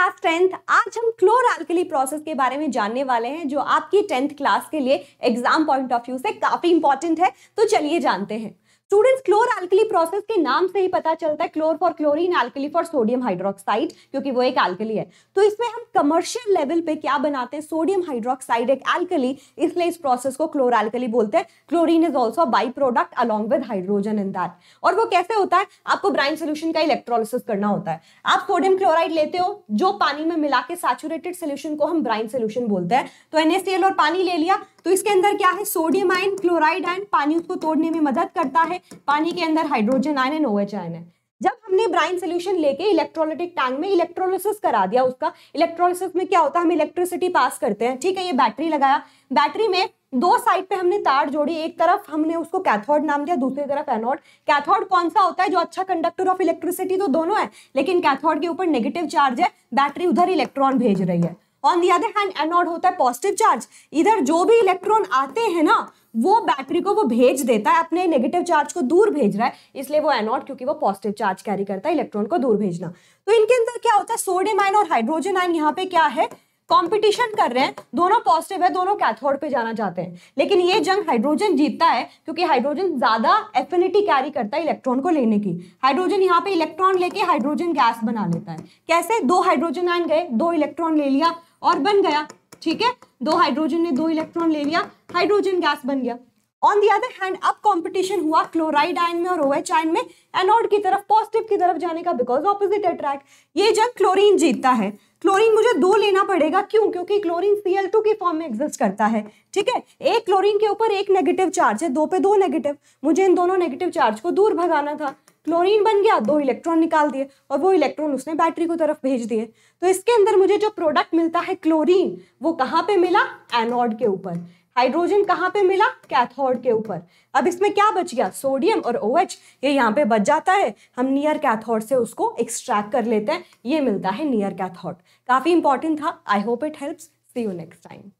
class tenth आज हम क्लोर alkali process के बारे में जानने वाले हैं जो आपकी टेंथ क्लास के लिए एग्जाम पॉइंट ऑफ व्यू से काफ़ी इंपॉर्टेंट है तो चलिए जानते हैं स्टूडेंट्स क्लोर अल्कली प्रोसेस के नाम से ही पता चलता है chlor for chlorine alkali for sodium hydroxide क्योंकि वो एक अल्कली है तो इसमें हम कमर्शियल लेवल पे क्या बनाते हैं सोडियम हाइड्रोक्साइड एक अल्कली इसलिए इस प्रोसेस को क्लोर अल्कली बोलते हैं chlorine is also by product along with hydrogen in that और वो कैसे होता है आपको ब्राइन सोल्यूशन का इलेक्ट्रोलिस करना होता है आप सोडियम क्लोराइड लेते हो जो पानी में मिला के सैचुरेटेड सोल्यूशन को हम ब्राइन सोल्यूशन बोलते हैं तो एनएसएल और पानी ले लिया तो इसके अंदर क्या है सोडियम आयन क्लोराइड आयन पानी उसको तोड़ने में मदद करता है पानी के अंदर hydrogen ion and OH ion है जब हमने ब्राइन सोल्यूशन लेके इलेक्ट्रोलिटिक टैंक में इलेक्ट्रोलिसिस करा दिया उसका इलेक्ट्रोलिसिस में क्या होता है हम इलेक्ट्रिसिटी पास करते हैं ठीक है ये बैटरी लगाया बैटरी में दो साइड पे हमने तार जोड़ी एक तरफ हमने उसको कैथोड नाम दिया दूसरी तरफ एनोड कैथोड कौन सा होता है जो अच्छा कंडक्टर ऑफ इलेक्ट्रिसिटी तो दोनों है लेकिन कैथोड के ऊपर नेगेटिव चार्ज है बैटरी उधर इलेक्ट्रॉन भेज रही है on the other hand anode होता है पॉजिटिव चार्ज इधर जो भी इलेक्ट्रॉन आते हैं ना वो बैटरी को वो भेज देता है अपने नेगेटिव चार्ज को दूर भेज रहा है इसलिए वो एनोड क्योंकि वो पॉजिटिव चार्ज कैरी करता है इलेक्ट्रॉन को दूर भेजना तो इनके अंदर क्या होता है सोडियम आयन और हाइड्रोजन आयन यहाँ पे क्या है कंपटीशन कर रहे हैं दोनों पॉजिटिव है दोनों कैथोड पे जाना चाहते हैं लेकिन ये जंग हाइड्रोजन जीतता है क्योंकि हाइड्रोजन ज्यादा एफिनिटी कैरी करता है इलेक्ट्रॉन को लेने की हाइड्रोजन यहाँ पे इलेक्ट्रॉन लेके हाइड्रोजन गैस बना लेता है कैसे दो हाइड्रोजन आयन गए दो इलेक्ट्रॉन ले लिया और बन गया ठीक है दो हाइड्रोजन ने दो इलेक्ट्रॉन ले लिया हाइड्रोजन गैस बन गया ऑन दी अदर हैंड अब कॉम्पिटिशन हुआ क्लोराइड आयन में और ओएच आयन में एनोड की तरफ पॉजिटिव की तरफ जाने का बिकॉज ऑपोजिट अट्रैक्ट ये जब क्लोरीन जीतता है क्लोरीन मुझे दो लेना पड़ेगा क्यों क्योंकि क्लोरीन सीएल टू के फॉर्म में एग्जिस्ट करता है ठीक है एक क्लोरीन के ऊपर एक नेगेटिव चार्ज है दो पे दो नेगेटिव मुझे इन दोनों नेगेटिव चार्ज को दूर भगाना था क्लोरीन बन गया दो इलेक्ट्रॉन निकाल दिए और वो इलेक्ट्रॉन उसने बैटरी को तरफ भेज दिए तो इसके अंदर मुझे जो प्रोडक्ट मिलता है क्लोरीन वो कहाँ पे मिला एनोड के ऊपर हाइड्रोजन कहाँ पे मिला कैथोड के ऊपर अब इसमें क्या बच गया सोडियम और ओ ये यहाँ पे बच जाता है हम नियर कैथोड से उसको एक्सट्रैक्ट कर लेते हैं ये मिलता है नियर कैथोड काफ़ी इंपॉर्टेंट था I hope it helps see you next time